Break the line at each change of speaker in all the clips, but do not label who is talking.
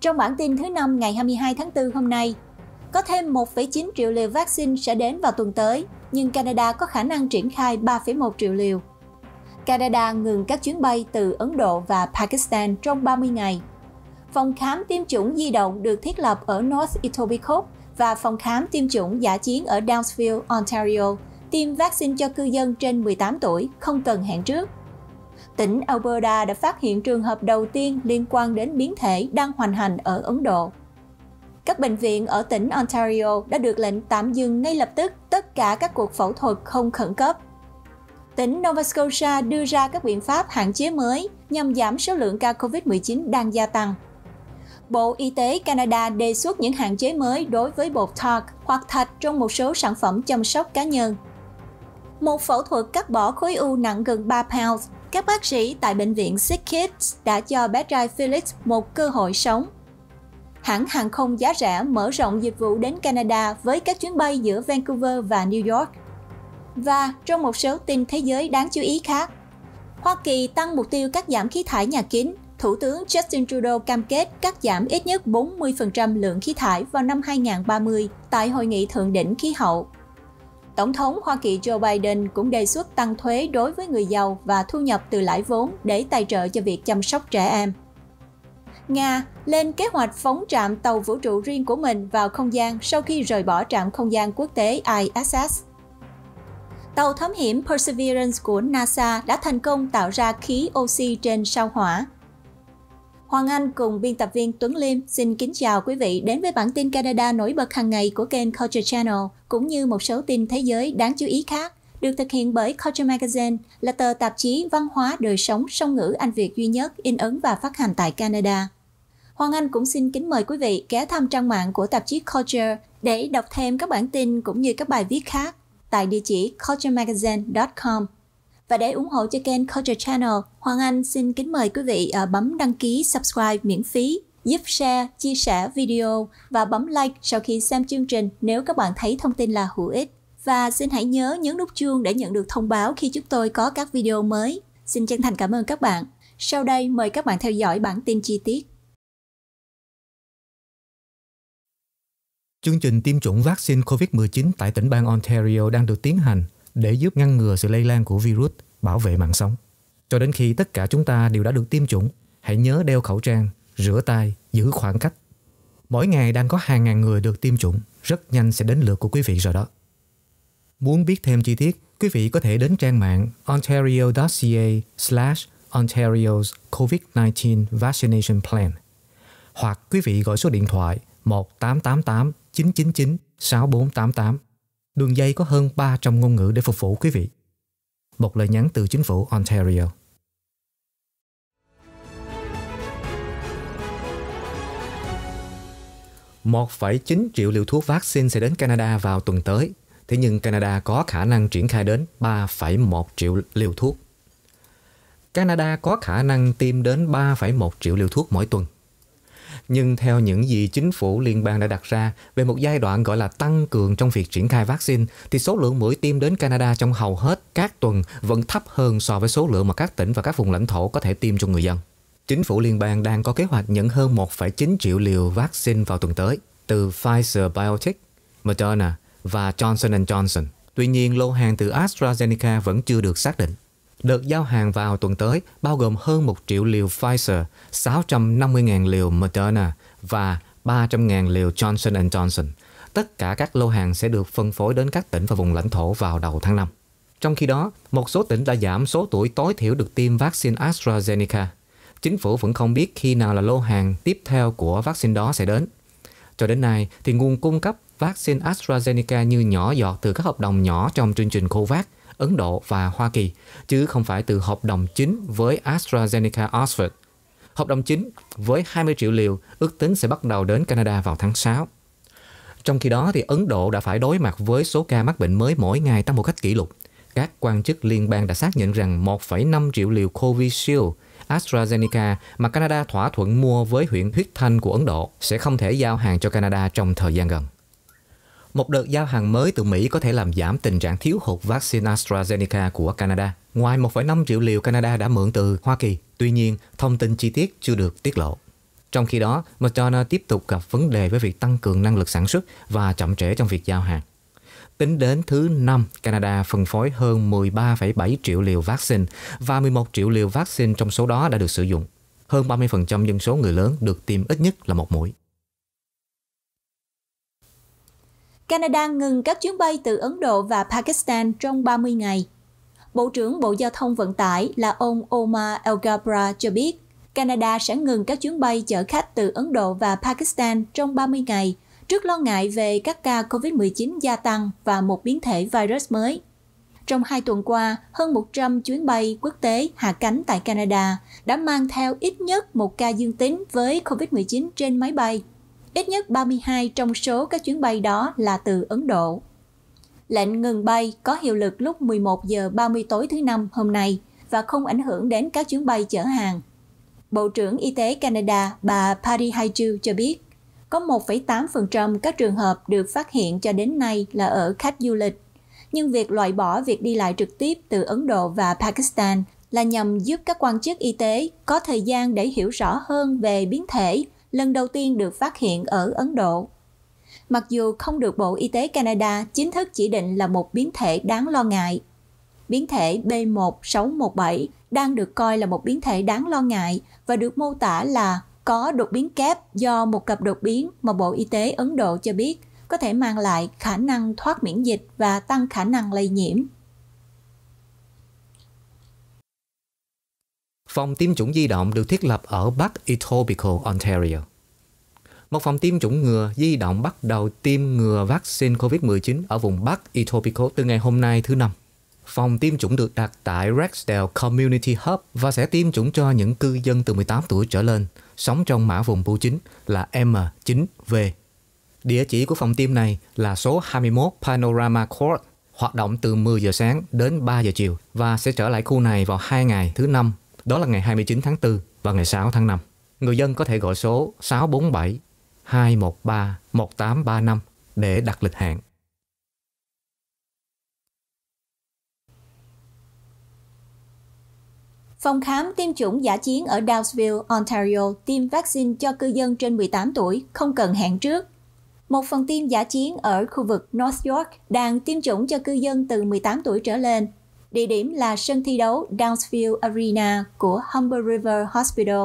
Trong bản tin thứ năm ngày 22 tháng 4 hôm nay, có thêm 1,9 triệu liều vaccine sẽ đến vào tuần tới, nhưng Canada có khả năng triển khai 3,1 triệu liều. Canada ngừng các chuyến bay từ Ấn Độ và Pakistan trong 30 ngày. Phòng khám tiêm chủng di động được thiết lập ở North Etobicoke và phòng khám tiêm chủng giả chiến ở Downsville, Ontario, tiêm vaccine cho cư dân trên 18 tuổi không cần hẹn trước tỉnh Alberta đã phát hiện trường hợp đầu tiên liên quan đến biến thể đang hoành hành ở Ấn Độ. Các bệnh viện ở tỉnh Ontario đã được lệnh tạm dừng ngay lập tức tất cả các cuộc phẫu thuật không khẩn cấp. Tỉnh Nova Scotia đưa ra các biện pháp hạn chế mới nhằm giảm số lượng ca COVID-19 đang gia tăng. Bộ Y tế Canada đề xuất những hạn chế mới đối với bột talc hoặc thạch trong một số sản phẩm chăm sóc cá nhân. Một phẫu thuật cắt bỏ khối u nặng gần 3 pounds các bác sĩ tại bệnh viện Sick Kids đã cho bé trai Felix một cơ hội sống. Hãng hàng không giá rẻ mở rộng dịch vụ đến Canada với các chuyến bay giữa Vancouver và New York. Và trong một số tin thế giới đáng chú ý khác, Hoa Kỳ tăng mục tiêu cắt giảm khí thải nhà kính. Thủ tướng Justin Trudeau cam kết cắt giảm ít nhất 40% lượng khí thải vào năm 2030 tại hội nghị thượng đỉnh khí hậu Tổng thống Hoa Kỳ Joe Biden cũng đề xuất tăng thuế đối với người giàu và thu nhập từ lãi vốn để tài trợ cho việc chăm sóc trẻ em. Nga lên kế hoạch phóng trạm tàu vũ trụ riêng của mình vào không gian sau khi rời bỏ trạm không gian quốc tế ISS. Tàu thám hiểm Perseverance của NASA đã thành công tạo ra khí oxy trên sao hỏa, Hoàng Anh cùng biên tập viên Tuấn Liêm xin kính chào quý vị đến với bản tin Canada nổi bật hàng ngày của kênh Culture Channel cũng như một số tin thế giới đáng chú ý khác được thực hiện bởi Culture Magazine là tờ tạp chí văn hóa đời sống song ngữ Anh Việt duy nhất in ấn và phát hành tại Canada. Hoàng Anh cũng xin kính mời quý vị ghé thăm trang mạng của tạp chí Culture để đọc thêm các bản tin cũng như các bài viết khác tại địa chỉ culturemagazine.com. Và để ủng hộ cho kênh Culture Channel, Hoàng Anh xin kính mời quý vị à, bấm đăng ký subscribe miễn phí giúp share, chia sẻ video và bấm like sau khi xem chương trình nếu các bạn thấy thông tin là hữu ích. Và xin hãy nhớ nhấn nút chuông để nhận được thông báo khi chúng tôi có các video mới. Xin chân thành cảm ơn các bạn. Sau đây mời các bạn theo dõi bản tin chi tiết.
Chương trình tiêm chủng vaccine COVID-19 tại tỉnh bang Ontario đang được tiến hành để giúp ngăn ngừa sự lây lan của virus, bảo vệ mạng sống. Cho đến khi tất cả chúng ta đều đã được tiêm chủng, hãy nhớ đeo khẩu trang, rửa tay, giữ khoảng cách. Mỗi ngày đang có hàng ngàn người được tiêm chủng, rất nhanh sẽ đến lượt của quý vị rồi đó. Muốn biết thêm chi tiết, quý vị có thể đến trang mạng ontario.ca slash Ontario's COVID-19 Vaccination Plan hoặc quý vị gọi số điện thoại 1888 999 6488 Đường dây có hơn 300 ngôn ngữ để phục vụ quý vị. Một lời nhắn từ chính phủ Ontario. Một phẩy chín triệu liều thuốc vaccine sẽ đến Canada vào tuần tới, thế nhưng Canada có khả năng triển khai đến 3,1 triệu liều thuốc. Canada có khả năng tiêm đến 3,1 triệu liều thuốc mỗi tuần – nhưng theo những gì chính phủ liên bang đã đặt ra về một giai đoạn gọi là tăng cường trong việc triển khai vaccine, thì số lượng mũi tiêm đến Canada trong hầu hết các tuần vẫn thấp hơn so với số lượng mà các tỉnh và các vùng lãnh thổ có thể tiêm cho người dân. Chính phủ liên bang đang có kế hoạch nhận hơn 1,9 triệu liều vaccine vào tuần tới từ Pfizer Biotech, Moderna và Johnson Johnson. Tuy nhiên, lô hàng từ AstraZeneca vẫn chưa được xác định. Đợt giao hàng vào tuần tới bao gồm hơn 1 triệu liều Pfizer, 650.000 liều Moderna và 300.000 liều Johnson Johnson. Tất cả các lô hàng sẽ được phân phối đến các tỉnh và vùng lãnh thổ vào đầu tháng 5. Trong khi đó, một số tỉnh đã giảm số tuổi tối thiểu được tiêm vaccine AstraZeneca. Chính phủ vẫn không biết khi nào là lô hàng tiếp theo của vaccine đó sẽ đến. Cho đến nay, thì nguồn cung cấp vaccine AstraZeneca như nhỏ giọt từ các hợp đồng nhỏ trong chương trình COVAX Ấn Độ và Hoa Kỳ, chứ không phải từ hợp đồng chính với AstraZeneca Oxford. Hợp đồng chính với 20 triệu liều ước tính sẽ bắt đầu đến Canada vào tháng 6. Trong khi đó, thì Ấn Độ đã phải đối mặt với số ca mắc bệnh mới mỗi ngày tăng một cách kỷ lục. Các quan chức liên bang đã xác nhận rằng 1,5 triệu liều Covishield AstraZeneca mà Canada thỏa thuận mua với huyện huyết thanh của Ấn Độ sẽ không thể giao hàng cho Canada trong thời gian gần. Một đợt giao hàng mới từ Mỹ có thể làm giảm tình trạng thiếu hụt vaccine AstraZeneca của Canada. Ngoài 1,5 triệu liều Canada đã mượn từ Hoa Kỳ, tuy nhiên thông tin chi tiết chưa được tiết lộ. Trong khi đó, Moderna tiếp tục gặp vấn đề với việc tăng cường năng lực sản xuất và chậm trễ trong việc giao hàng. Tính đến thứ năm, Canada phân phối hơn 13,7 triệu liều vaccine và 11 triệu liều vaccine trong số đó đã được sử dụng. Hơn 30% dân số người lớn được tiêm ít nhất là một mũi.
Canada ngừng các chuyến bay từ Ấn Độ và Pakistan trong 30 ngày. Bộ trưởng Bộ Giao thông Vận tải là ông Omar El Gabra cho biết, Canada sẽ ngừng các chuyến bay chở khách từ Ấn Độ và Pakistan trong 30 ngày trước lo ngại về các ca COVID-19 gia tăng và một biến thể virus mới. Trong hai tuần qua, hơn 100 chuyến bay quốc tế hạ cánh tại Canada đã mang theo ít nhất một ca dương tính với COVID-19 trên máy bay. Ít nhất 32 trong số các chuyến bay đó là từ Ấn Độ. Lệnh ngừng bay có hiệu lực lúc 11 giờ 30 tối thứ năm hôm nay và không ảnh hưởng đến các chuyến bay chở hàng. Bộ trưởng Y tế Canada bà Patty Hajdu cho biết, có 1,8% các trường hợp được phát hiện cho đến nay là ở khách du lịch. Nhưng việc loại bỏ việc đi lại trực tiếp từ Ấn Độ và Pakistan là nhằm giúp các quan chức y tế có thời gian để hiểu rõ hơn về biến thể lần đầu tiên được phát hiện ở Ấn Độ. Mặc dù không được Bộ Y tế Canada chính thức chỉ định là một biến thể đáng lo ngại, biến thể B1617 đang được coi là một biến thể đáng lo ngại và được mô tả là có đột biến kép do một cặp đột biến mà Bộ Y tế Ấn Độ cho biết có thể mang lại khả năng thoát miễn dịch và tăng khả năng lây nhiễm.
Phòng tiêm chủng di động được thiết lập ở Bắc Etobicoke, Ontario. Một phòng tiêm chủng ngừa di động bắt đầu tiêm ngừa vaccine COVID-19 ở vùng Bắc Etobicoke từ ngày hôm nay thứ Năm. Phòng tiêm chủng được đặt tại Rexdale Community Hub và sẽ tiêm chủng cho những cư dân từ 18 tuổi trở lên sống trong mã vùng bưu chính là M9V. Địa chỉ của phòng tiêm này là số 21 Panorama Court, hoạt động từ 10 giờ sáng đến 3 giờ chiều và sẽ trở lại khu này vào 2 ngày thứ năm đó là ngày 29 tháng 4 và ngày 6 tháng 5. Người dân có thể gọi số 647 213 1835 để đặt lịch hẹn.
Phòng khám tiêm chủng giả chiến ở Downsville, Ontario tiêm vaccine cho cư dân trên 18 tuổi, không cần hẹn trước. Một phần tiêm giả chiến ở khu vực North York đang tiêm chủng cho cư dân từ 18 tuổi trở lên Địa điểm là sân thi đấu Downsfield Arena của Humber River Hospital.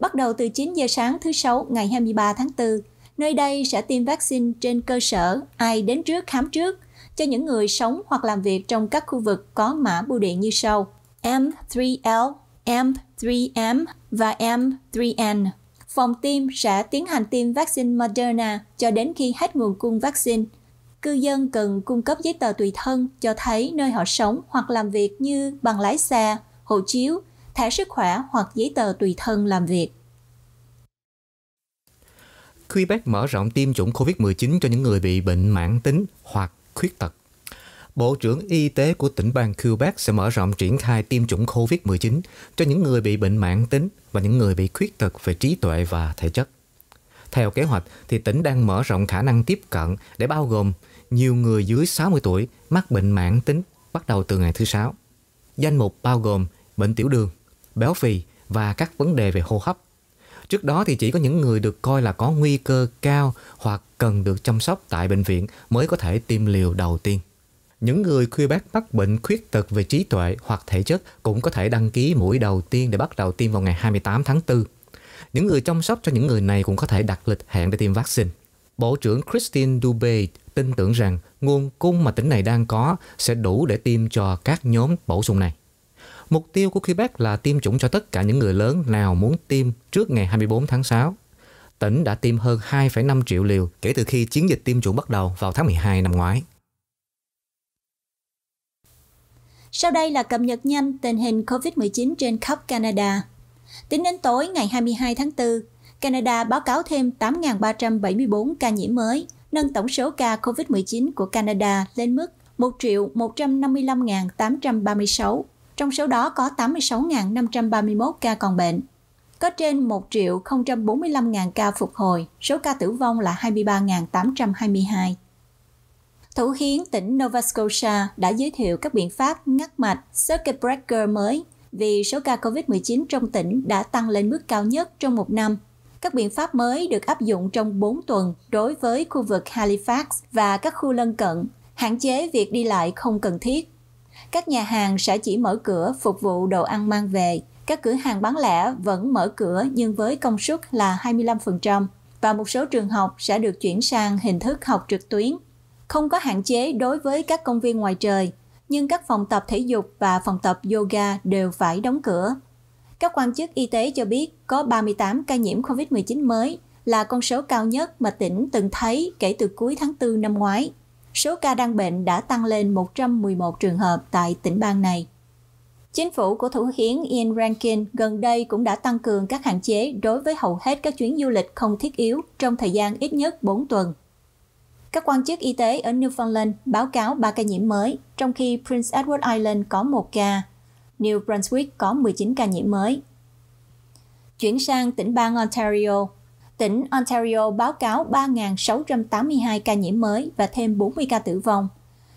Bắt đầu từ 9 giờ sáng thứ Sáu ngày 23 tháng 4, nơi đây sẽ tiêm vaccine trên cơ sở ai đến trước khám trước cho những người sống hoặc làm việc trong các khu vực có mã bưu điện như sau. M3L, M3M và M3N. Phòng tiêm sẽ tiến hành tiêm vaccine Moderna cho đến khi hết nguồn cung vaccine – cư dân cần cung cấp giấy tờ tùy thân cho thấy nơi họ sống hoặc làm việc như bằng lái xe, hộ chiếu, thẻ sức khỏe hoặc giấy tờ tùy thân làm việc.
Quebec mở rộng tiêm chủng COVID-19 cho những người bị bệnh mãn tính hoặc khuyết tật. Bộ trưởng Y tế của tỉnh bang Quebec sẽ mở rộng triển khai tiêm chủng COVID-19 cho những người bị bệnh mãn tính và những người bị khuyết tật về trí tuệ và thể chất. Theo kế hoạch, thì tỉnh đang mở rộng khả năng tiếp cận để bao gồm nhiều người dưới 60 tuổi mắc bệnh mãn tính bắt đầu từ ngày thứ sáu. Danh mục bao gồm bệnh tiểu đường, béo phì và các vấn đề về hô hấp. Trước đó thì chỉ có những người được coi là có nguy cơ cao hoặc cần được chăm sóc tại bệnh viện mới có thể tiêm liều đầu tiên. Những người khuya bác mắc bệnh khuyết tật về trí tuệ hoặc thể chất cũng có thể đăng ký mũi đầu tiên để bắt đầu tiêm vào ngày 28 tháng 4. Những người chăm sóc cho những người này cũng có thể đặt lịch hẹn để tiêm vaccine. Bộ trưởng Christine Dubé tin tưởng rằng nguồn cung mà tỉnh này đang có sẽ đủ để tiêm cho các nhóm bổ sung này. Mục tiêu của Quebec là tiêm chủng cho tất cả những người lớn nào muốn tiêm trước ngày 24 tháng 6. Tỉnh đã tiêm hơn 2,5 triệu liều kể từ khi chiến dịch tiêm chủng bắt đầu vào tháng 12 năm ngoái.
Sau đây là cập nhật nhanh tình hình COVID-19 trên khắp Canada. Tính đến tối ngày 22 tháng 4, Canada báo cáo thêm 8.374 ca nhiễm mới, nâng tổng số ca COVID-19 của Canada lên mức 1.155.836, trong số đó có 86.531 ca còn bệnh. Có trên 1.045.000 ca phục hồi, số ca tử vong là 23.822. Thủ hiến tỉnh Nova Scotia đã giới thiệu các biện pháp ngắt mạch circuit breaker mới vì số ca COVID-19 trong tỉnh đã tăng lên mức cao nhất trong một năm các biện pháp mới được áp dụng trong 4 tuần đối với khu vực Halifax và các khu lân cận, hạn chế việc đi lại không cần thiết. Các nhà hàng sẽ chỉ mở cửa phục vụ đồ ăn mang về. Các cửa hàng bán lẻ vẫn mở cửa nhưng với công suất là 25% và một số trường học sẽ được chuyển sang hình thức học trực tuyến. Không có hạn chế đối với các công viên ngoài trời, nhưng các phòng tập thể dục và phòng tập yoga đều phải đóng cửa. Các quan chức y tế cho biết có 38 ca nhiễm COVID-19 mới là con số cao nhất mà tỉnh từng thấy kể từ cuối tháng 4 năm ngoái. Số ca đang bệnh đã tăng lên 111 trường hợp tại tỉnh bang này. Chính phủ của thủ hiến Ian Rankin gần đây cũng đã tăng cường các hạn chế đối với hầu hết các chuyến du lịch không thiết yếu trong thời gian ít nhất 4 tuần. Các quan chức y tế ở Newfoundland báo cáo 3 ca nhiễm mới, trong khi Prince Edward Island có 1 ca New Brunswick có 19 ca nhiễm mới. Chuyển sang tỉnh bang Ontario, tỉnh Ontario báo cáo 3.682 ca nhiễm mới và thêm 40 ca tử vong.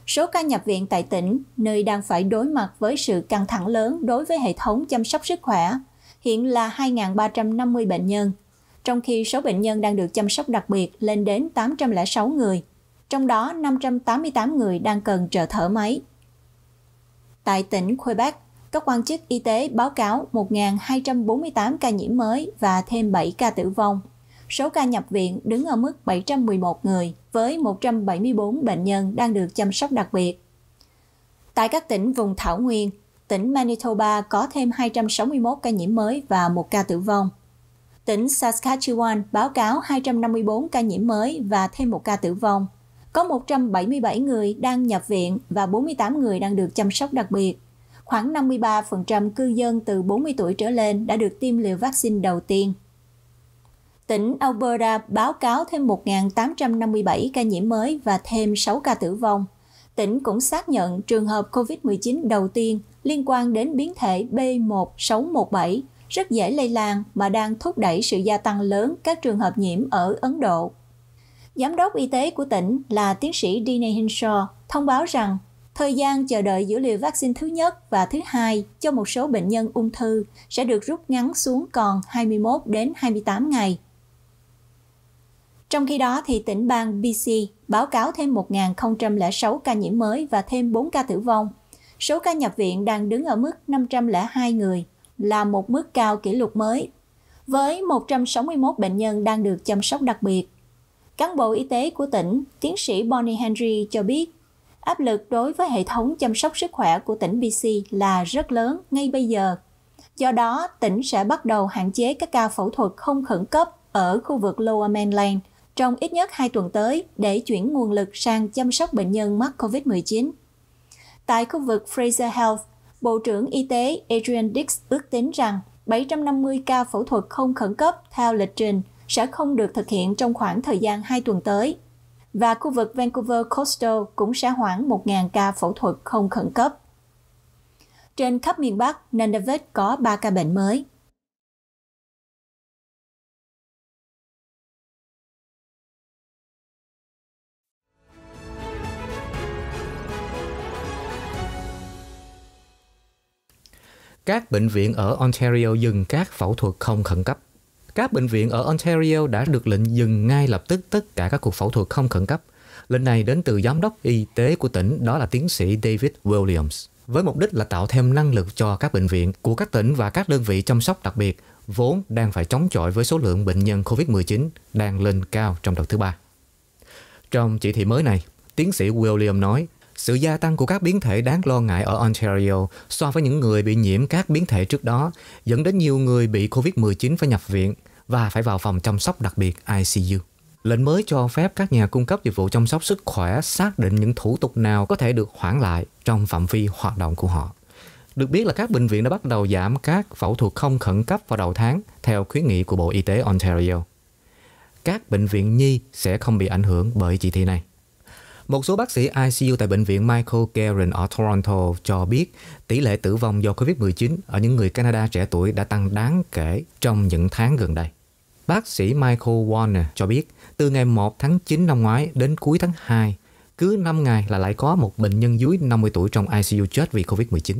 Số ca nhập viện tại tỉnh, nơi đang phải đối mặt với sự căng thẳng lớn đối với hệ thống chăm sóc sức khỏe, hiện là 2.350 bệnh nhân, trong khi số bệnh nhân đang được chăm sóc đặc biệt lên đến 806 người, trong đó 588 người đang cần trợ thở máy. Tại tỉnh Quebec, các quan chức y tế báo cáo 1.248 ca nhiễm mới và thêm 7 ca tử vong. Số ca nhập viện đứng ở mức 711 người, với 174 bệnh nhân đang được chăm sóc đặc biệt. Tại các tỉnh vùng Thảo Nguyên, tỉnh Manitoba có thêm 261 ca nhiễm mới và 1 ca tử vong. Tỉnh Saskatchewan báo cáo 254 ca nhiễm mới và thêm 1 ca tử vong. Có 177 người đang nhập viện và 48 người đang được chăm sóc đặc biệt khoảng 53% cư dân từ 40 tuổi trở lên đã được tiêm liều vaccine đầu tiên. Tỉnh Alberta báo cáo thêm 1.857 ca nhiễm mới và thêm 6 ca tử vong. Tỉnh cũng xác nhận trường hợp COVID-19 đầu tiên liên quan đến biến thể B1617 rất dễ lây lan mà đang thúc đẩy sự gia tăng lớn các trường hợp nhiễm ở Ấn Độ. Giám đốc y tế của tỉnh là tiến sĩ Dine Hinshaw thông báo rằng Thời gian chờ đợi dữ liệu vaccine thứ nhất và thứ hai cho một số bệnh nhân ung thư sẽ được rút ngắn xuống còn 21 đến 28 ngày. Trong khi đó, thì tỉnh bang BC báo cáo thêm 1.006 ca nhiễm mới và thêm 4 ca tử vong. Số ca nhập viện đang đứng ở mức 502 người, là một mức cao kỷ lục mới, với 161 bệnh nhân đang được chăm sóc đặc biệt. Cán bộ y tế của tỉnh, tiến sĩ Bonnie Henry cho biết áp lực đối với hệ thống chăm sóc sức khỏe của tỉnh BC là rất lớn ngay bây giờ. Do đó, tỉnh sẽ bắt đầu hạn chế các ca phẫu thuật không khẩn cấp ở khu vực Lower Mainland trong ít nhất 2 tuần tới để chuyển nguồn lực sang chăm sóc bệnh nhân mắc COVID-19. Tại khu vực Fraser Health, Bộ trưởng Y tế Adrian Dix ước tính rằng 750 ca phẫu thuật không khẩn cấp theo lịch trình sẽ không được thực hiện trong khoảng thời gian 2 tuần tới và khu vực Vancouver Coastal cũng sẽ hoãn 1.000 ca phẫu thuật không khẩn cấp. Trên khắp miền Bắc, Nunavut có 3 ca bệnh mới.
Các bệnh viện ở Ontario dừng các phẫu thuật không khẩn cấp các bệnh viện ở Ontario đã được lệnh dừng ngay lập tức tất cả các cuộc phẫu thuật không khẩn cấp. Lệnh này đến từ giám đốc y tế của tỉnh, đó là tiến sĩ David Williams, với mục đích là tạo thêm năng lực cho các bệnh viện của các tỉnh và các đơn vị chăm sóc đặc biệt vốn đang phải chống chọi với số lượng bệnh nhân COVID-19 đang lên cao trong đợt thứ ba. Trong chỉ thị mới này, tiến sĩ William nói sự gia tăng của các biến thể đáng lo ngại ở Ontario so với những người bị nhiễm các biến thể trước đó dẫn đến nhiều người bị COVID-19 phải nhập viện và phải vào phòng chăm sóc đặc biệt ICU. Lệnh mới cho phép các nhà cung cấp dịch vụ chăm sóc sức khỏe xác định những thủ tục nào có thể được hoãn lại trong phạm vi hoạt động của họ. Được biết là các bệnh viện đã bắt đầu giảm các phẫu thuật không khẩn cấp vào đầu tháng theo khuyến nghị của Bộ Y tế Ontario. Các bệnh viện nhi sẽ không bị ảnh hưởng bởi chỉ thị này. Một số bác sĩ ICU tại bệnh viện Michael Garren ở Toronto cho biết tỷ lệ tử vong do COVID-19 ở những người Canada trẻ tuổi đã tăng đáng kể trong những tháng gần đây. Bác sĩ Michael Warner cho biết, từ ngày 1 tháng 9 năm ngoái đến cuối tháng 2, cứ 5 ngày là lại có một bệnh nhân dưới 50 tuổi trong ICU chết vì COVID-19.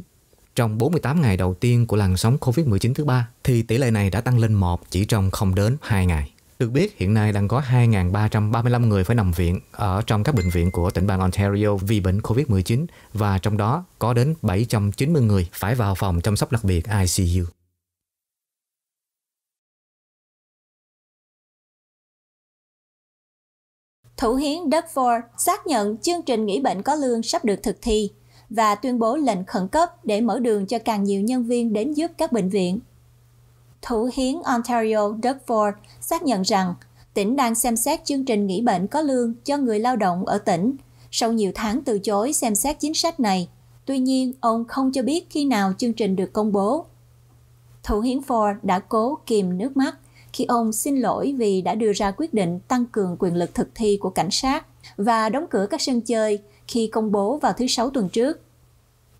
Trong 48 ngày đầu tiên của làn sóng COVID-19 thứ ba, thì tỷ lệ này đã tăng lên 1 chỉ trong không đến 2 ngày. Được biết, hiện nay đang có 2.335 người phải nằm viện ở trong các bệnh viện của tỉnh bang Ontario vì bệnh COVID-19 và trong đó có đến 790 người phải vào phòng chăm sóc đặc biệt ICU.
Thủ hiến Duckford xác nhận chương trình nghỉ bệnh có lương sắp được thực thi và tuyên bố lệnh khẩn cấp để mở đường cho càng nhiều nhân viên đến giúp các bệnh viện. Thủ hiến Ontario Duckford xác nhận rằng tỉnh đang xem xét chương trình nghỉ bệnh có lương cho người lao động ở tỉnh sau nhiều tháng từ chối xem xét chính sách này. Tuy nhiên, ông không cho biết khi nào chương trình được công bố. Thủ hiến Ford đã cố kìm nước mắt khi ông xin lỗi vì đã đưa ra quyết định tăng cường quyền lực thực thi của cảnh sát và đóng cửa các sân chơi khi công bố vào thứ Sáu tuần trước.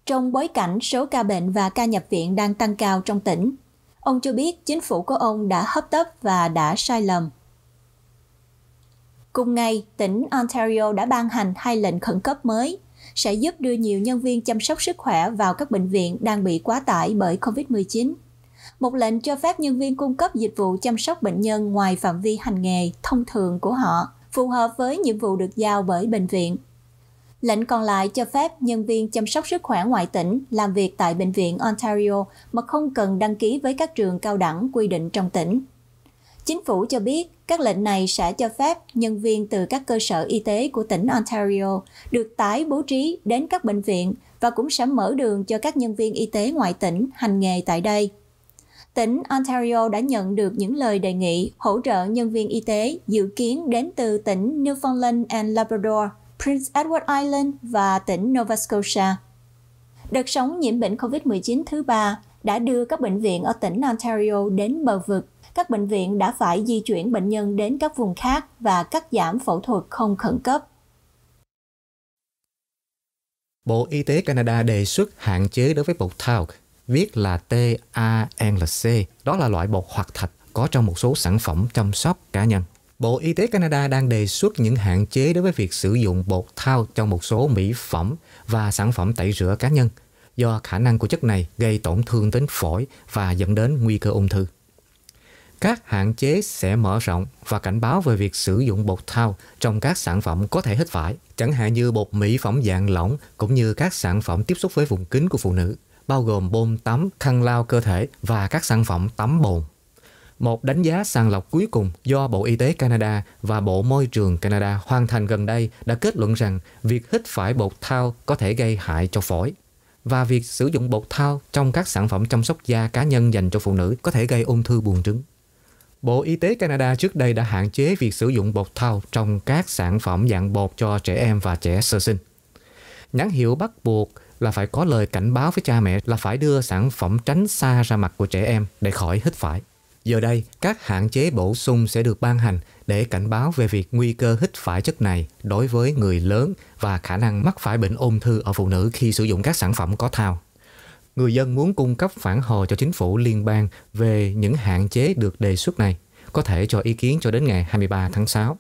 Trong bối cảnh số ca bệnh và ca nhập viện đang tăng cao trong tỉnh, ông cho biết chính phủ của ông đã hấp tấp và đã sai lầm. Cùng ngày, tỉnh Ontario đã ban hành hai lệnh khẩn cấp mới sẽ giúp đưa nhiều nhân viên chăm sóc sức khỏe vào các bệnh viện đang bị quá tải bởi COVID-19 một lệnh cho phép nhân viên cung cấp dịch vụ chăm sóc bệnh nhân ngoài phạm vi hành nghề thông thường của họ, phù hợp với nhiệm vụ được giao bởi bệnh viện. Lệnh còn lại cho phép nhân viên chăm sóc sức khỏe ngoại tỉnh làm việc tại Bệnh viện Ontario mà không cần đăng ký với các trường cao đẳng quy định trong tỉnh. Chính phủ cho biết các lệnh này sẽ cho phép nhân viên từ các cơ sở y tế của tỉnh Ontario được tái bố trí đến các bệnh viện và cũng sẽ mở đường cho các nhân viên y tế ngoại tỉnh hành nghề tại đây tỉnh Ontario đã nhận được những lời đề nghị hỗ trợ nhân viên y tế dự kiến đến từ tỉnh Newfoundland and Labrador, Prince Edward Island và tỉnh Nova Scotia. Đợt sóng nhiễm bệnh COVID-19 thứ ba đã đưa các bệnh viện ở tỉnh Ontario đến bờ vực. Các bệnh viện đã phải di chuyển bệnh nhân đến các vùng khác và cắt giảm phẫu thuật không khẩn cấp.
Bộ Y tế Canada đề xuất hạn chế đối với bột talc viết là TANC. Đó là loại bột hoạt thạch có trong một số sản phẩm chăm sóc cá nhân. Bộ Y tế Canada đang đề xuất những hạn chế đối với việc sử dụng bột thau trong một số mỹ phẩm và sản phẩm tẩy rửa cá nhân do khả năng của chất này gây tổn thương đến phổi và dẫn đến nguy cơ ung thư. Các hạn chế sẽ mở rộng và cảnh báo về việc sử dụng bột thau trong các sản phẩm có thể hít phải, chẳng hạn như bột mỹ phẩm dạng lỏng cũng như các sản phẩm tiếp xúc với vùng kín của phụ nữ bao gồm bồn tắm, khăn lao cơ thể và các sản phẩm tắm bồn. Một đánh giá sàng lọc cuối cùng do Bộ Y tế Canada và Bộ Môi trường Canada hoàn thành gần đây đã kết luận rằng việc hít phải bột thau có thể gây hại cho phổi và việc sử dụng bột thau trong các sản phẩm chăm sóc da cá nhân dành cho phụ nữ có thể gây ung thư buồng trứng. Bộ Y tế Canada trước đây đã hạn chế việc sử dụng bột thau trong các sản phẩm dạng bột cho trẻ em và trẻ sơ sinh. Nhãn hiệu bắt buộc là phải có lời cảnh báo với cha mẹ là phải đưa sản phẩm tránh xa ra mặt của trẻ em để khỏi hít phải. Giờ đây, các hạn chế bổ sung sẽ được ban hành để cảnh báo về việc nguy cơ hít phải chất này đối với người lớn và khả năng mắc phải bệnh ung thư ở phụ nữ khi sử dụng các sản phẩm có thao. Người dân muốn cung cấp phản hồi cho chính phủ liên bang về những hạn chế được đề xuất này, có thể cho ý kiến cho đến ngày 23 tháng 6.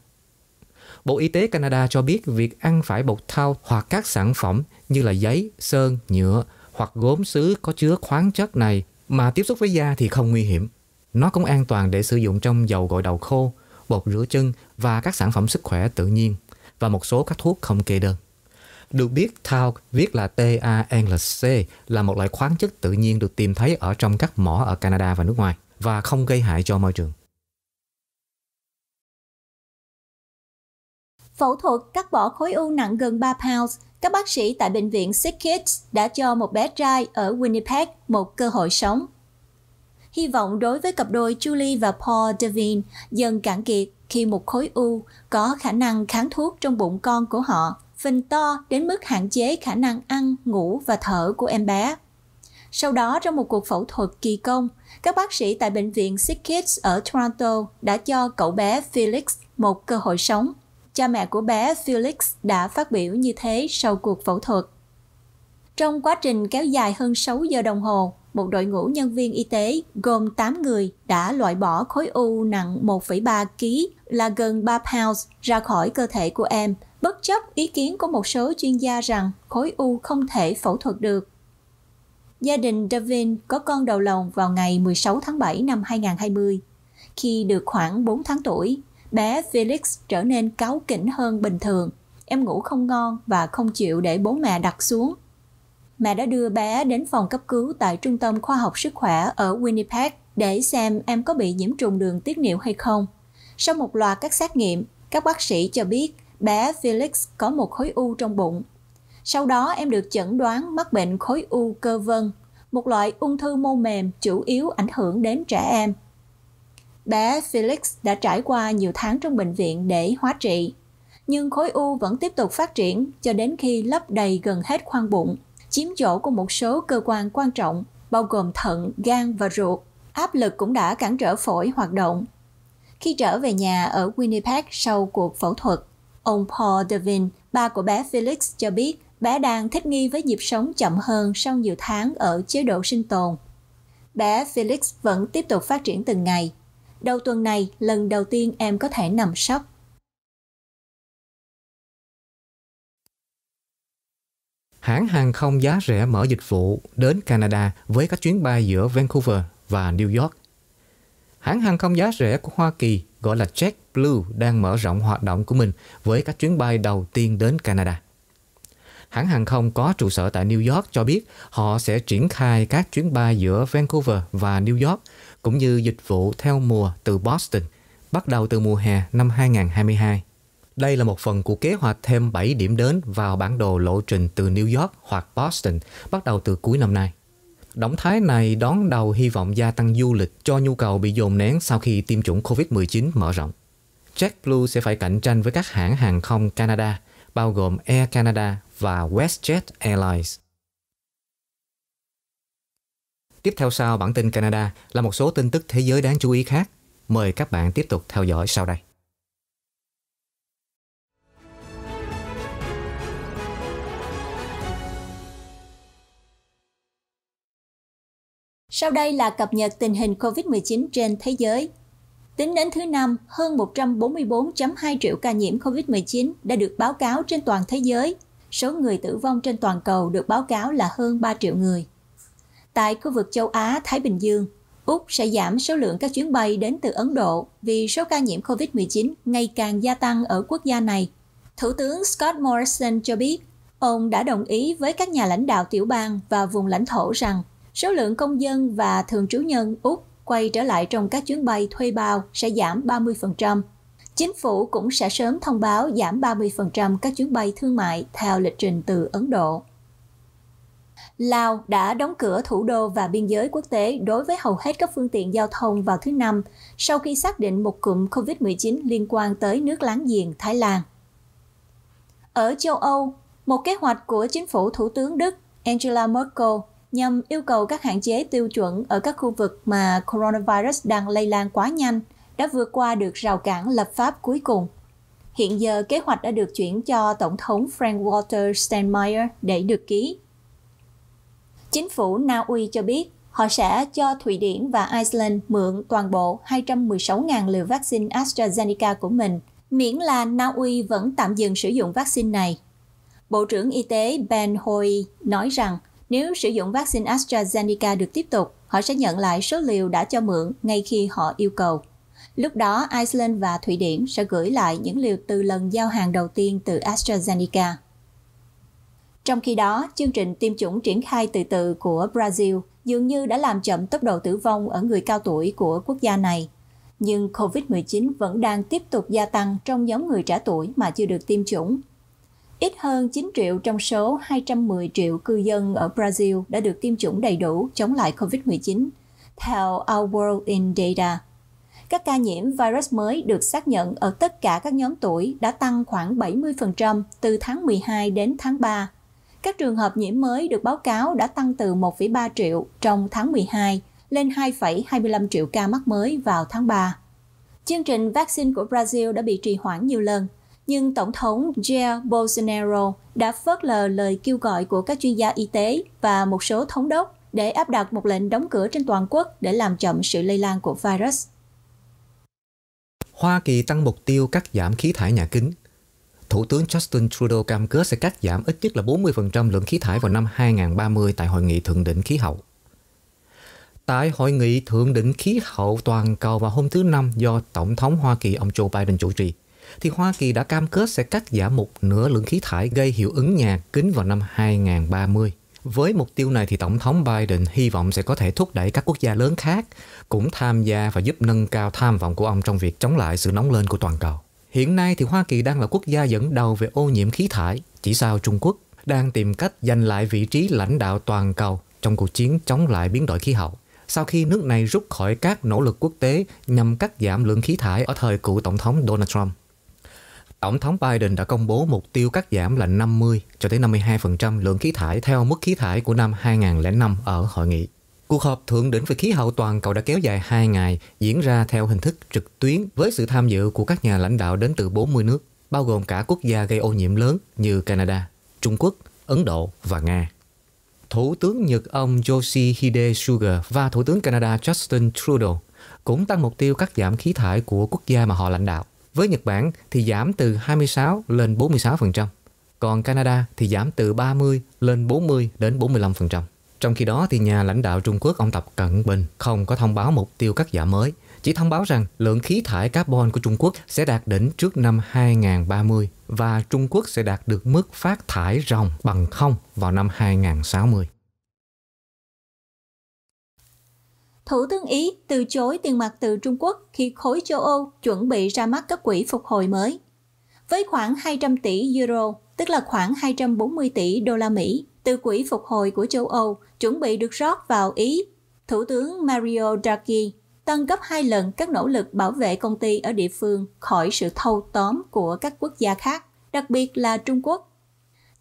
Bộ Y tế Canada cho biết việc ăn phải bột thao hoặc các sản phẩm như là giấy, sơn, nhựa hoặc gốm sứ có chứa khoáng chất này mà tiếp xúc với da thì không nguy hiểm. Nó cũng an toàn để sử dụng trong dầu gội đầu khô, bột rửa chân và các sản phẩm sức khỏe tự nhiên và một số các thuốc không kê đơn. Được biết, talc viết là T-A-N-C là một loại khoáng chất tự nhiên được tìm thấy ở trong các mỏ ở Canada và nước ngoài và không gây hại cho môi trường.
Phẫu thuật cắt bỏ khối u nặng gần 3 pounds các bác sĩ tại bệnh viện Sick Kids đã cho một bé trai ở Winnipeg một cơ hội sống. Hy vọng đối với cặp đôi Julie và Paul Devine dần cạn kiệt khi một khối u có khả năng kháng thuốc trong bụng con của họ phình to đến mức hạn chế khả năng ăn, ngủ và thở của em bé. Sau đó trong một cuộc phẫu thuật kỳ công, các bác sĩ tại bệnh viện Sick Kids ở Toronto đã cho cậu bé Felix một cơ hội sống – Cha mẹ của bé Felix đã phát biểu như thế sau cuộc phẫu thuật. Trong quá trình kéo dài hơn 6 giờ đồng hồ, một đội ngũ nhân viên y tế gồm 8 người đã loại bỏ khối u nặng 1,3 kg là gần 3 pounds ra khỏi cơ thể của em, bất chấp ý kiến của một số chuyên gia rằng khối u không thể phẫu thuật được. Gia đình Davin có con đầu lòng vào ngày 16 tháng 7 năm 2020. Khi được khoảng 4 tháng tuổi, bé Felix trở nên cáu kỉnh hơn bình thường. Em ngủ không ngon và không chịu để bố mẹ đặt xuống. Mẹ đã đưa bé đến phòng cấp cứu tại Trung tâm Khoa học Sức khỏe ở Winnipeg để xem em có bị nhiễm trùng đường tiết niệu hay không. Sau một loạt các xét nghiệm, các bác sĩ cho biết bé Felix có một khối u trong bụng. Sau đó em được chẩn đoán mắc bệnh khối u cơ vân, một loại ung thư mô mềm chủ yếu ảnh hưởng đến trẻ em – Bé Felix đã trải qua nhiều tháng trong bệnh viện để hóa trị, nhưng khối u vẫn tiếp tục phát triển cho đến khi lấp đầy gần hết khoang bụng, chiếm chỗ của một số cơ quan quan trọng bao gồm thận, gan và ruột. Áp lực cũng đã cản trở phổi hoạt động. Khi trở về nhà ở Winnipeg sau cuộc phẫu thuật, ông Paul Devin, ba của bé Felix cho biết bé đang thích nghi với nhịp sống chậm hơn sau nhiều tháng ở chế độ sinh tồn. Bé Felix vẫn tiếp tục phát triển từng ngày, đầu tuần này lần đầu tiên em có thể nằm sóc.
Hãng hàng không giá rẻ mở dịch vụ đến Canada với các chuyến bay giữa Vancouver và New York. Hãng hàng không giá rẻ của Hoa Kỳ gọi là JetBlue đang mở rộng hoạt động của mình với các chuyến bay đầu tiên đến Canada. Hãng hàng không có trụ sở tại New York cho biết họ sẽ triển khai các chuyến bay giữa Vancouver và New York cũng như dịch vụ theo mùa từ Boston bắt đầu từ mùa hè năm 2022. Đây là một phần của kế hoạch thêm 7 điểm đến vào bản đồ lộ trình từ New York hoặc Boston bắt đầu từ cuối năm nay. Động thái này đón đầu hy vọng gia tăng du lịch cho nhu cầu bị dồn nén sau khi tiêm chủng COVID-19 mở rộng. JetBlue sẽ phải cạnh tranh với các hãng hàng không Canada, bao gồm Air Canada và WestJet Airlines. Tiếp theo sau bản tin Canada là một số tin tức thế giới đáng chú ý khác. Mời các bạn tiếp tục theo dõi sau đây.
Sau đây là cập nhật tình hình COVID-19 trên thế giới. Tính đến thứ năm, hơn 144.2 triệu ca nhiễm COVID-19 đã được báo cáo trên toàn thế giới. Số người tử vong trên toàn cầu được báo cáo là hơn 3 triệu người. Tại khu vực châu Á-Thái Bình Dương, Úc sẽ giảm số lượng các chuyến bay đến từ Ấn Độ vì số ca nhiễm COVID-19 ngày càng gia tăng ở quốc gia này. Thủ tướng Scott Morrison cho biết, ông đã đồng ý với các nhà lãnh đạo tiểu bang và vùng lãnh thổ rằng số lượng công dân và thường trú nhân Úc quay trở lại trong các chuyến bay thuê bao sẽ giảm 30%. Chính phủ cũng sẽ sớm thông báo giảm 30% các chuyến bay thương mại theo lịch trình từ Ấn Độ. Lào đã đóng cửa thủ đô và biên giới quốc tế đối với hầu hết các phương tiện giao thông vào thứ Năm sau khi xác định một cụm COVID-19 liên quan tới nước láng giềng Thái Lan. Ở châu Âu, một kế hoạch của chính phủ Thủ tướng Đức Angela Merkel nhằm yêu cầu các hạn chế tiêu chuẩn ở các khu vực mà coronavirus đang lây lan quá nhanh đã vượt qua được rào cản lập pháp cuối cùng. Hiện giờ, kế hoạch đã được chuyển cho Tổng thống Frank-Walter Steinmeier để được ký. Chính phủ Na Uy cho biết họ sẽ cho Thụy Điển và Iceland mượn toàn bộ 216.000 liều vaccine AstraZeneca của mình, miễn là Na Uy vẫn tạm dừng sử dụng vaccine này. Bộ trưởng Y tế Ben Hoy nói rằng nếu sử dụng vaccine AstraZeneca được tiếp tục, họ sẽ nhận lại số liều đã cho mượn ngay khi họ yêu cầu. Lúc đó, Iceland và Thụy Điển sẽ gửi lại những liều từ lần giao hàng đầu tiên từ AstraZeneca. Trong khi đó, chương trình tiêm chủng triển khai từ từ của Brazil dường như đã làm chậm tốc độ tử vong ở người cao tuổi của quốc gia này. Nhưng COVID-19 vẫn đang tiếp tục gia tăng trong nhóm người trẻ tuổi mà chưa được tiêm chủng. Ít hơn 9 triệu trong số 210 triệu cư dân ở Brazil đã được tiêm chủng đầy đủ chống lại COVID-19, theo Our World in Data. Các ca nhiễm virus mới được xác nhận ở tất cả các nhóm tuổi đã tăng khoảng 70% từ tháng 12 đến tháng 3 các trường hợp nhiễm mới được báo cáo đã tăng từ 1,3 triệu trong tháng 12 lên 2,25 triệu ca mắc mới vào tháng 3. Chương trình vaccine của Brazil đã bị trì hoãn nhiều lần, nhưng Tổng thống Jair Bolsonaro đã phớt lờ lời kêu gọi của các chuyên gia y tế và một số thống đốc để áp đặt một lệnh đóng cửa trên toàn quốc để làm chậm sự lây lan của virus.
Hoa Kỳ tăng mục tiêu cắt giảm khí thải nhà kính Thủ tướng Justin Trudeau cam kết sẽ cắt giảm ít nhất là 40% lượng khí thải vào năm 2030 tại Hội nghị Thượng đỉnh Khí hậu. Tại Hội nghị Thượng đỉnh Khí hậu toàn cầu vào hôm thứ Năm do Tổng thống Hoa Kỳ ông Joe Biden chủ trì, thì Hoa Kỳ đã cam kết sẽ cắt giảm một nửa lượng khí thải gây hiệu ứng nhà kính vào năm 2030. Với mục tiêu này thì Tổng thống Biden hy vọng sẽ có thể thúc đẩy các quốc gia lớn khác cũng tham gia và giúp nâng cao tham vọng của ông trong việc chống lại sự nóng lên của toàn cầu. Hiện nay thì Hoa Kỳ đang là quốc gia dẫn đầu về ô nhiễm khí thải, chỉ sau Trung Quốc, đang tìm cách giành lại vị trí lãnh đạo toàn cầu trong cuộc chiến chống lại biến đổi khí hậu. Sau khi nước này rút khỏi các nỗ lực quốc tế nhằm cắt giảm lượng khí thải ở thời cựu Tổng thống Donald Trump. Tổng thống Biden đã công bố mục tiêu cắt giảm là 50 cho tới 52% lượng khí thải theo mức khí thải của năm 2005 ở hội nghị. Cuộc họp thượng đỉnh về khí hậu toàn cầu đã kéo dài 2 ngày, diễn ra theo hình thức trực tuyến với sự tham dự của các nhà lãnh đạo đến từ 40 nước, bao gồm cả quốc gia gây ô nhiễm lớn như Canada, Trung Quốc, Ấn Độ và Nga. Thủ tướng Nhật ông Yoshihide Suga và Thủ tướng Canada Justin Trudeau cũng tăng mục tiêu cắt giảm khí thải của quốc gia mà họ lãnh đạo. Với Nhật Bản thì giảm từ 26 lên 46%, còn Canada thì giảm từ 30 lên 40 đến 45%. Trong khi đó, thì nhà lãnh đạo Trung Quốc ông Tập Cận Bình không có thông báo mục tiêu cắt giảm mới, chỉ thông báo rằng lượng khí thải carbon của Trung Quốc sẽ đạt đỉnh trước năm 2030 và Trung Quốc sẽ đạt được mức phát thải ròng bằng không vào năm 2060.
Thủ tướng Ý từ chối tiền mặt từ Trung Quốc khi khối châu Âu chuẩn bị ra mắt các quỹ phục hồi mới. Với khoảng 200 tỷ euro, tức là khoảng 240 tỷ đô la Mỹ, từ quỹ phục hồi của châu Âu chuẩn bị được rót vào Ý. Thủ tướng Mario Draghi tăng gấp hai lần các nỗ lực bảo vệ công ty ở địa phương khỏi sự thâu tóm của các quốc gia khác, đặc biệt là Trung Quốc.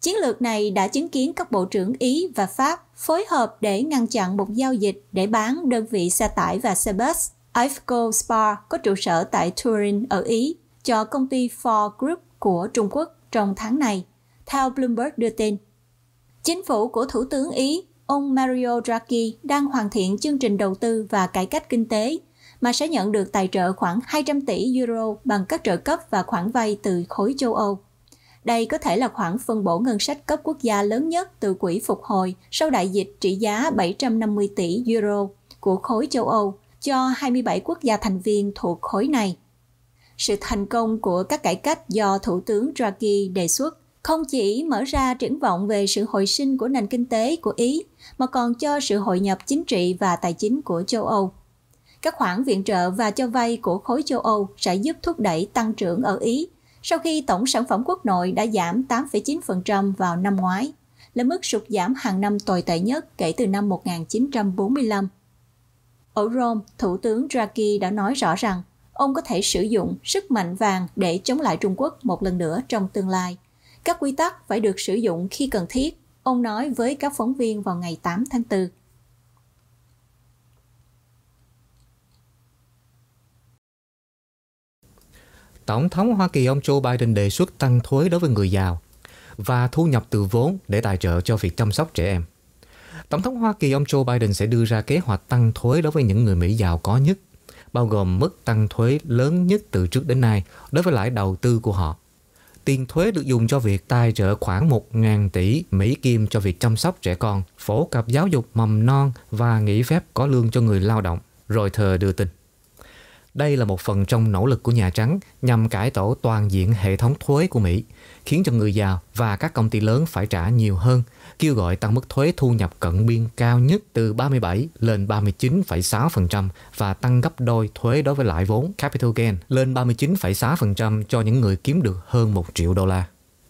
Chiến lược này đã chứng kiến các bộ trưởng Ý và Pháp phối hợp để ngăn chặn một giao dịch để bán đơn vị xe tải và xe bus Ifco Spa có trụ sở tại Turin ở Ý cho công ty Ford Group của Trung Quốc trong tháng này, theo Bloomberg đưa tin. Chính phủ của Thủ tướng Ý, ông Mario Draghi đang hoàn thiện chương trình đầu tư và cải cách kinh tế mà sẽ nhận được tài trợ khoảng 200 tỷ euro bằng các trợ cấp và khoản vay từ khối châu Âu. Đây có thể là khoản phân bổ ngân sách cấp quốc gia lớn nhất từ quỹ phục hồi sau đại dịch trị giá 750 tỷ euro của khối châu Âu cho 27 quốc gia thành viên thuộc khối này. Sự thành công của các cải cách do Thủ tướng Draghi đề xuất không chỉ mở ra triển vọng về sự hồi sinh của nền kinh tế của Ý, mà còn cho sự hội nhập chính trị và tài chính của châu Âu. Các khoản viện trợ và cho vay của khối châu Âu sẽ giúp thúc đẩy tăng trưởng ở Ý sau khi tổng sản phẩm quốc nội đã giảm 8,9% vào năm ngoái, là mức sụt giảm hàng năm tồi tệ nhất kể từ năm 1945. Ở Rome, Thủ tướng Draghi đã nói rõ rằng ông có thể sử dụng sức mạnh vàng để chống lại Trung Quốc một lần nữa trong tương lai. Các quy tắc phải được sử dụng khi cần thiết, ông nói với các phóng viên vào ngày 8 tháng 4.
Tổng thống Hoa Kỳ ông Joe Biden đề xuất tăng thuế đối với người giàu và thu nhập từ vốn để tài trợ cho việc chăm sóc trẻ em. Tổng thống Hoa Kỳ ông Joe Biden sẽ đưa ra kế hoạch tăng thuế đối với những người Mỹ giàu có nhất, bao gồm mức tăng thuế lớn nhất từ trước đến nay đối với lãi đầu tư của họ tiền thuế được dùng cho việc tài trợ khoảng 1.000 tỷ Mỹ Kim cho việc chăm sóc trẻ con, phổ cập giáo dục mầm non và nghỉ phép có lương cho người lao động, rồi thờ đưa tin. Đây là một phần trong nỗ lực của Nhà Trắng nhằm cải tổ toàn diện hệ thống thuế của Mỹ, khiến cho người giàu và các công ty lớn phải trả nhiều hơn – kêu gọi tăng mức thuế thu nhập cận biên cao nhất từ 37 lên 39,6% và tăng gấp đôi thuế đối với lãi vốn capital gain lên 39,6% cho những người kiếm được hơn 1 triệu đô la.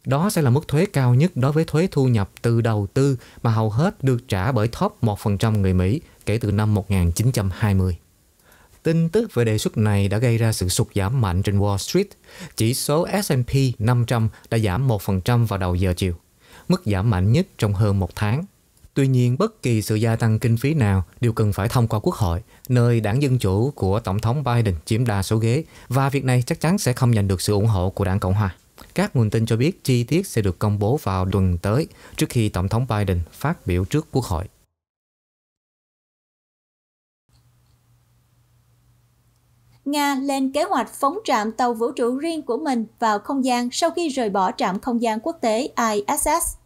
Đó sẽ là mức thuế cao nhất đối với thuế thu nhập từ đầu tư mà hầu hết được trả bởi top 1% người Mỹ kể từ năm 1920. Tin tức về đề xuất này đã gây ra sự sụt giảm mạnh trên Wall Street. Chỉ số S&P 500 đã giảm 1% vào đầu giờ chiều mức giảm mạnh nhất trong hơn một tháng. Tuy nhiên, bất kỳ sự gia tăng kinh phí nào đều cần phải thông qua Quốc hội, nơi đảng Dân Chủ của Tổng thống Biden chiếm đa số ghế, và việc này chắc chắn sẽ không giành được sự ủng hộ của đảng Cộng Hòa. Các nguồn tin cho biết chi tiết sẽ được công bố vào tuần tới trước khi Tổng thống Biden phát biểu trước Quốc hội.
Nga lên kế hoạch phóng trạm tàu vũ trụ riêng của mình vào không gian sau khi rời bỏ trạm không gian quốc tế ISS.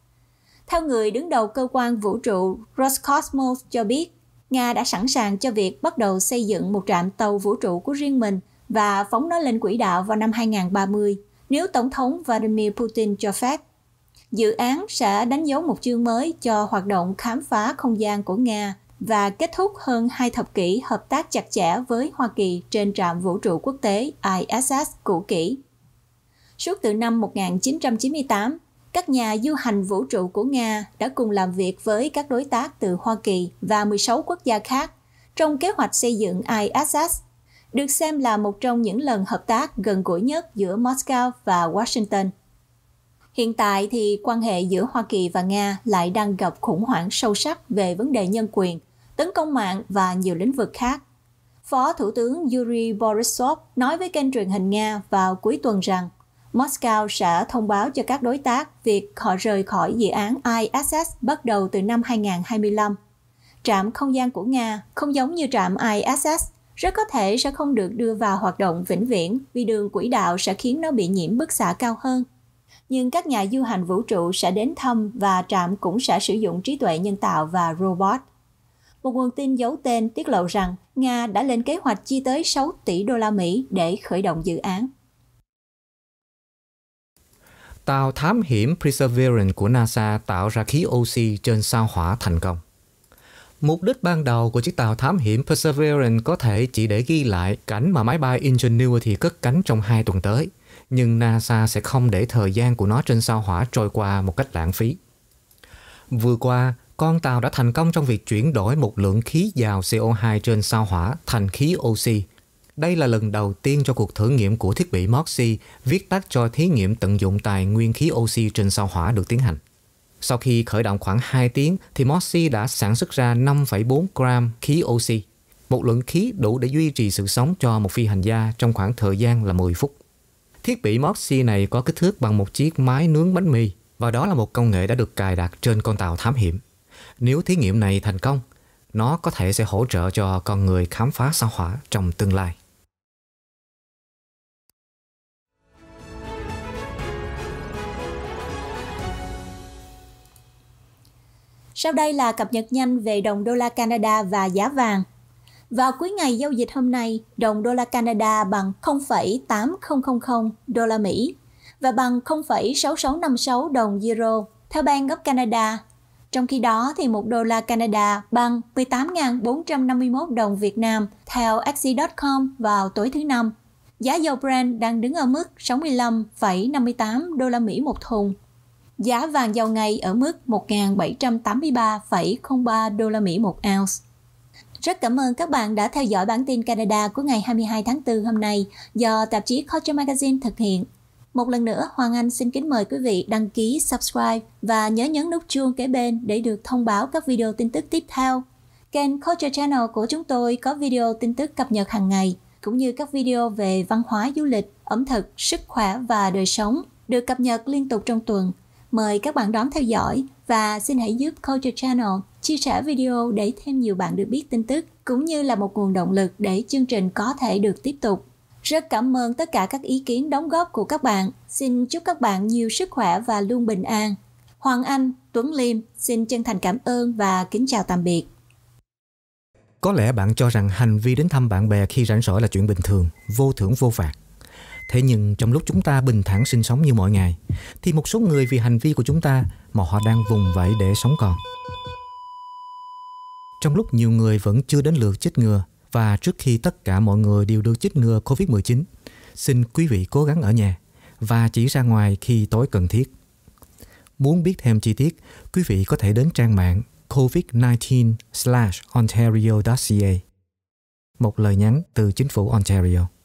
Theo người đứng đầu cơ quan vũ trụ Roscosmos cho biết, Nga đã sẵn sàng cho việc bắt đầu xây dựng một trạm tàu vũ trụ của riêng mình và phóng nó lên quỹ đạo vào năm 2030 nếu Tổng thống Vladimir Putin cho phép. Dự án sẽ đánh dấu một chương mới cho hoạt động khám phá không gian của Nga và kết thúc hơn hai thập kỷ hợp tác chặt chẽ với Hoa Kỳ trên trạm vũ trụ quốc tế ISS cũ kỹ. Suốt từ năm 1998, các nhà du hành vũ trụ của Nga đã cùng làm việc với các đối tác từ Hoa Kỳ và 16 quốc gia khác trong kế hoạch xây dựng ISS, được xem là một trong những lần hợp tác gần gũi nhất giữa Moscow và Washington. Hiện tại thì quan hệ giữa Hoa Kỳ và Nga lại đang gặp khủng hoảng sâu sắc về vấn đề nhân quyền tấn công mạng và nhiều lĩnh vực khác. Phó Thủ tướng Yuri Borisov nói với kênh truyền hình Nga vào cuối tuần rằng Moscow sẽ thông báo cho các đối tác việc họ rời khỏi dự án ISS bắt đầu từ năm 2025. Trạm không gian của Nga không giống như trạm ISS, rất có thể sẽ không được đưa vào hoạt động vĩnh viễn vì đường quỹ đạo sẽ khiến nó bị nhiễm bức xạ cao hơn. Nhưng các nhà du hành vũ trụ sẽ đến thăm và trạm cũng sẽ sử dụng trí tuệ nhân tạo và robot. Một nguồn tin giấu tên tiết lộ rằng Nga đã lên kế hoạch chi tới 6 tỷ đô la Mỹ để khởi động dự án.
Tàu thám hiểm Perseverance của NASA tạo ra khí oxy trên sao hỏa thành công. Mục đích ban đầu của chiếc tàu thám hiểm Perseverance có thể chỉ để ghi lại cảnh mà máy bay Ingenuity cất cánh trong hai tuần tới, nhưng NASA sẽ không để thời gian của nó trên sao hỏa trôi qua một cách lãng phí. Vừa qua, con tàu đã thành công trong việc chuyển đổi một lượng khí giàu CO2 trên sao hỏa thành khí oxy. Đây là lần đầu tiên cho cuộc thử nghiệm của thiết bị MOXIE, viết tắt cho thí nghiệm tận dụng tài nguyên khí oxy trên sao hỏa được tiến hành. Sau khi khởi động khoảng 2 tiếng thì MOXIE đã sản xuất ra 5,4 gram khí oxy, một lượng khí đủ để duy trì sự sống cho một phi hành gia trong khoảng thời gian là 10 phút. Thiết bị MOXIE này có kích thước bằng một chiếc máy nướng bánh mì và đó là một công nghệ đã được cài đặt trên con tàu thám hiểm. Nếu thí nghiệm này thành công, nó có thể sẽ hỗ trợ cho con người khám phá sao hỏa trong tương lai.
Sau đây là cập nhật nhanh về đồng đô la Canada và giá vàng. Vào cuối ngày giao dịch hôm nay, đồng đô la Canada bằng 0,8000 đô la Mỹ và bằng 0,6656 đồng euro. Theo bang gốc Canada, trong khi đó, thì 1 đô la Canada bằng 18.451 đồng Việt Nam theo Axie.com vào tối thứ Năm. Giá dầu Brent đang đứng ở mức 65,58 đô la Mỹ một thùng. Giá vàng dầu ngày ở mức 1.783,03 đô la Mỹ một ounce. Rất cảm ơn các bạn đã theo dõi bản tin Canada của ngày 22 tháng 4 hôm nay do tạp chí Culture Magazine thực hiện. Một lần nữa, Hoàng Anh xin kính mời quý vị đăng ký, subscribe và nhớ nhấn nút chuông kế bên để được thông báo các video tin tức tiếp theo. Kênh Culture Channel của chúng tôi có video tin tức cập nhật hàng ngày, cũng như các video về văn hóa du lịch, ẩm thực, sức khỏe và đời sống được cập nhật liên tục trong tuần. Mời các bạn đón theo dõi và xin hãy giúp Culture Channel chia sẻ video để thêm nhiều bạn được biết tin tức, cũng như là một nguồn động lực để chương trình có thể được tiếp tục. Rất cảm ơn tất cả các ý kiến đóng góp của các bạn. Xin chúc các bạn nhiều sức khỏe và luôn bình an. Hoàng Anh, Tuấn Liêm xin chân thành cảm ơn và kính chào tạm biệt.
Có lẽ bạn cho rằng hành vi đến thăm bạn bè khi rảnh rỗi là chuyện bình thường, vô thưởng vô phạt. Thế nhưng trong lúc chúng ta bình thản sinh sống như mọi ngày, thì một số người vì hành vi của chúng ta mà họ đang vùng vẫy để sống còn. Trong lúc nhiều người vẫn chưa đến lượt chích ngừa, và trước khi tất cả mọi người đều được chích ngừa COVID-19, xin quý vị cố gắng ở nhà và chỉ ra ngoài khi tối cần thiết. Muốn biết thêm chi tiết, quý vị có thể đến trang mạng covid19/ontario.ca. Một lời nhắn từ chính phủ Ontario.